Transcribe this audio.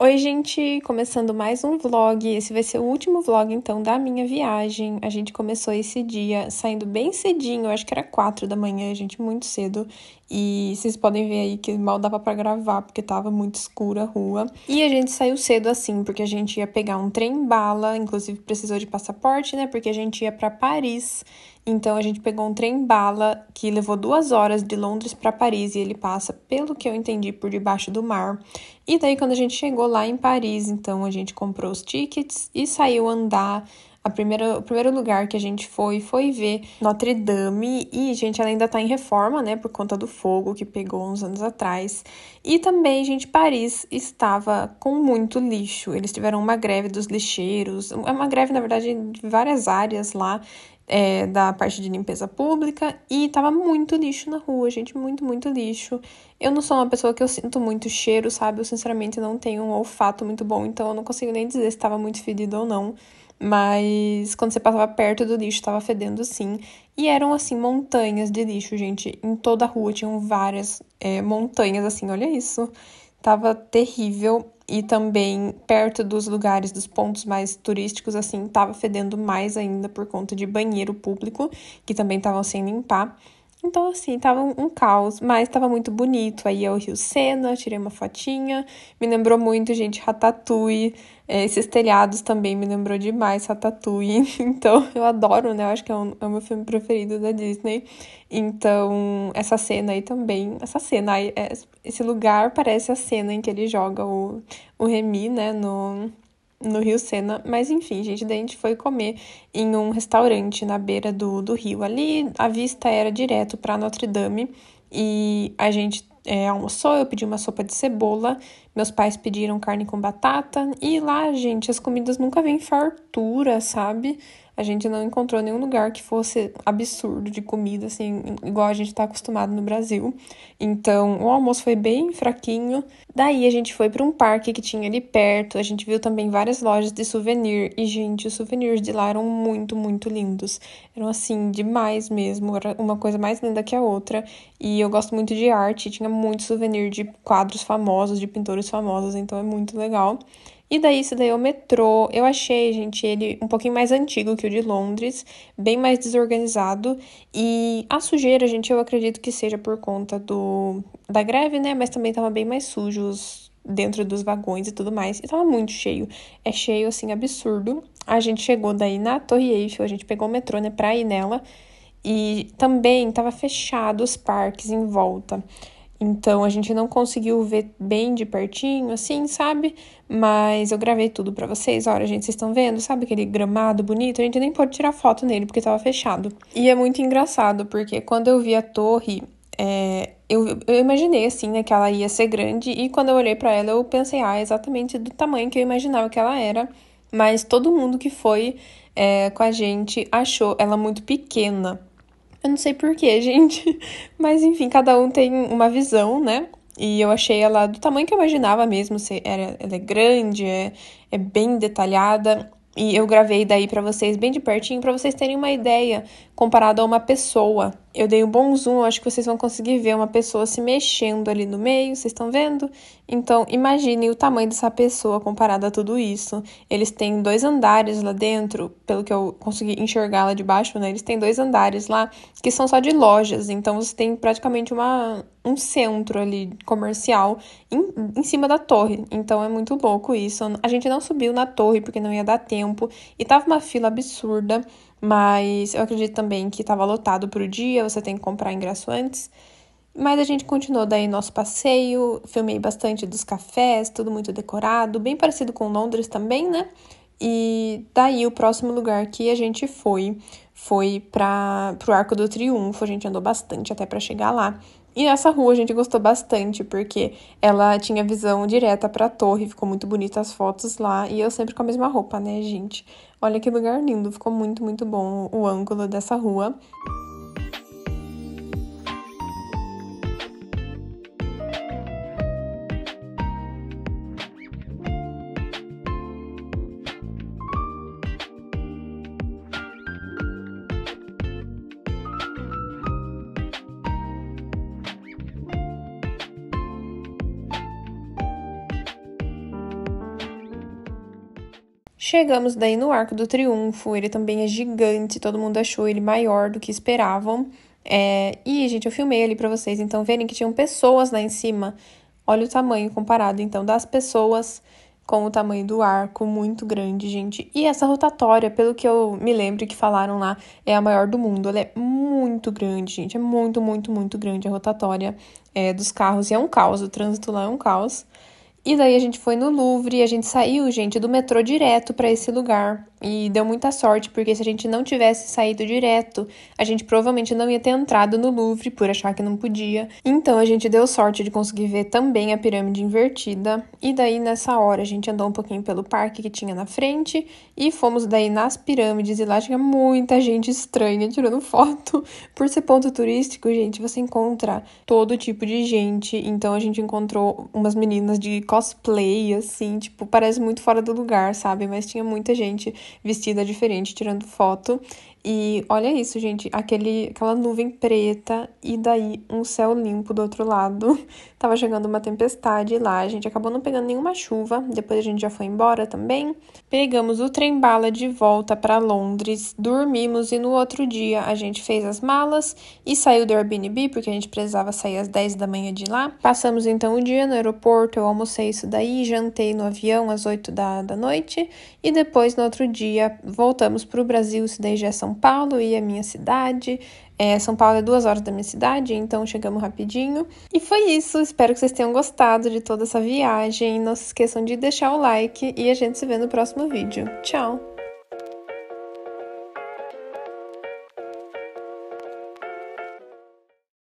Oi, gente! Começando mais um vlog. Esse vai ser o último vlog, então, da minha viagem. A gente começou esse dia saindo bem cedinho, acho que era quatro da manhã, gente, muito cedo. E vocês podem ver aí que mal dava para gravar, porque tava muito escura a rua. E a gente saiu cedo assim, porque a gente ia pegar um trem bala, inclusive precisou de passaporte, né? Porque a gente ia para Paris. Então a gente pegou um trem bala que levou duas horas de Londres para Paris e ele passa, pelo que eu entendi, por debaixo do mar. E daí quando a gente chegou lá em Paris, então a gente comprou os tickets e saiu andar a primeira, o primeiro lugar que a gente foi foi ver Notre Dame. E, gente, ela ainda tá em reforma, né? Por conta do fogo que pegou uns anos atrás. E também, gente, Paris estava com muito lixo. Eles tiveram uma greve dos lixeiros. É uma greve, na verdade, de várias áreas lá é, da parte de limpeza pública e tava muito lixo na rua, gente, muito, muito lixo. Eu não sou uma pessoa que eu sinto muito cheiro, sabe? Eu sinceramente não tenho um olfato muito bom, então eu não consigo nem dizer se tava muito fedido ou não. Mas quando você passava perto do lixo, tava fedendo sim. E eram assim, montanhas de lixo, gente. Em toda a rua tinham várias é, montanhas, assim, olha isso. Tava terrível e também perto dos lugares, dos pontos mais turísticos, assim, tava fedendo mais ainda por conta de banheiro público, que também estavam sem limpar. Então, assim, tava um, caos, mas tava muito bonito. Aí é o Rio Sena, tirei uma fotinha. Me lembrou muito, gente, Ratatouille. É, esses telhados também me lembrou demais Ratatouille. Então, eu adoro, né? Eu acho que é, um, é o meu filme preferido da Disney. Então, essa cena aí também. Essa cena aí, é, esse lugar parece a cena em que ele joga o, o Remy, né? No, no Rio Sena, mas enfim, gente, daí a gente foi comer em um restaurante na beira do, do rio. Ali a vista era direto para Notre Dame e a gente é, almoçou, eu pedi uma sopa de cebola meus pais pediram carne com batata e lá, gente, as comidas nunca vêm fartura, sabe? A gente não encontrou nenhum lugar que fosse absurdo de comida, assim, igual a gente tá acostumado no Brasil. Então, o almoço foi bem fraquinho. Daí a gente foi para um parque que tinha ali perto. A gente viu também várias lojas de souvenir. E, gente, os souvenirs de lá eram muito, muito lindos. Eram, assim, demais mesmo. Era uma coisa mais linda que a outra. E eu gosto muito de arte. Tinha muito souvenir de quadros famosos, de pintores famosas, então é muito legal. E daí se daí é o metrô, eu achei, gente, ele um pouquinho mais antigo que o de Londres, bem mais desorganizado. E a sujeira, gente, eu acredito que seja por conta do da greve, né? Mas também tava bem mais sujos dentro dos vagões e tudo mais. E tava muito cheio. É cheio, assim, absurdo. A gente chegou daí na Torre Eiffel, a gente pegou o metrô, né, pra ir nela. E também tava fechado os parques em volta. Então a gente não conseguiu ver bem de pertinho, assim, sabe? Mas eu gravei tudo para vocês. Olha, gente, vocês estão vendo? Sabe aquele gramado bonito? A gente nem pôde tirar foto nele porque tava fechado. E é muito engraçado, porque quando eu vi a torre, é, eu, eu, imaginei assim, né, que ela ia ser grande. E quando eu olhei para ela, eu pensei, ah, é exatamente do tamanho que eu imaginava que ela era. Mas todo mundo que foi é, com a gente achou ela muito pequena. Eu não sei porquê, gente. Mas enfim, cada um tem uma visão, né? E eu achei ela do tamanho que eu imaginava mesmo. Se era, ela é grande, é, é bem detalhada. E eu gravei daí para vocês bem de pertinho para vocês terem uma ideia comparado a uma pessoa, eu dei um bom zoom, acho que vocês vão conseguir ver uma pessoa se mexendo ali no meio, vocês estão vendo? Então, imaginem o tamanho dessa pessoa comparado a tudo isso. Eles têm dois andares lá dentro, pelo que eu consegui enxergar lá de baixo, né? Eles têm dois andares lá que são só de lojas, então você tem praticamente uma, um centro ali comercial em, em cima da torre. Então é muito louco isso. A gente não subiu na torre porque não ia dar tempo e tava uma fila absurda. Mas eu acredito também que estava lotado para o dia, você tem que comprar ingresso antes. Mas a gente continuou daí nosso passeio, filmei bastante dos cafés, tudo muito decorado, bem parecido com Londres também, né? E daí o próximo lugar que a gente foi foi para o Arco do Triunfo, a gente andou bastante até para chegar lá. E essa rua a gente gostou bastante, porque ela tinha visão direta para a torre, ficou muito bonita as fotos lá, e eu sempre com a mesma roupa, né, gente? Olha que lugar lindo, ficou muito, muito bom o ângulo dessa rua. Chegamos daí no Arco do Triunfo, ele também é gigante, todo mundo achou ele maior do que esperavam. É... E, gente, eu filmei ali para vocês então verem que tinham pessoas lá em cima. Olha o tamanho comparado então das pessoas com o tamanho do arco, muito grande, gente. E essa rotatória, pelo que eu me lembro que falaram lá, é a maior do mundo. Ela é muito grande, gente. É muito, muito, muito grande a rotatória é, dos carros. E é um caos, o trânsito lá é um caos. E daí a gente foi no Louvre, a gente saiu, gente, do metrô direto para esse lugar. E deu muita sorte, porque se a gente não tivesse saído direto, a gente provavelmente não ia ter entrado no Louvre por achar que não podia. Então a gente deu sorte de conseguir ver também a pirâmide invertida. E daí nessa hora a gente andou um pouquinho pelo parque que tinha na frente e fomos daí nas pirâmides e lá tinha muita gente estranha tirando foto. Por ser ponto turístico, gente, você encontra todo tipo de gente. Então a gente encontrou umas meninas de cosplay assim, tipo, parece muito fora do lugar, sabe? Mas tinha muita gente vestida diferente, tirando foto. E olha isso, gente, aquele, aquela nuvem preta e daí um céu limpo do outro lado. Tava chegando uma tempestade lá, a gente acabou não pegando nenhuma chuva, depois a gente já foi embora também. Pegamos o trem bala de volta para Londres, dormimos e no outro dia a gente fez as malas e saiu do Airbnb, porque a gente precisava sair às 10 da manhã de lá. Passamos então o dia no aeroporto, eu almocei isso daí, jantei no avião às 8 da, da noite e depois no outro dia dia voltamos para o Brasil, isso daí já é São Paulo e a minha cidade. É, São Paulo é duas horas da minha cidade, então chegamos rapidinho. E foi isso, espero que vocês tenham gostado de toda essa viagem. Não se esqueçam de deixar o like e a gente se vê no próximo vídeo. Tchau!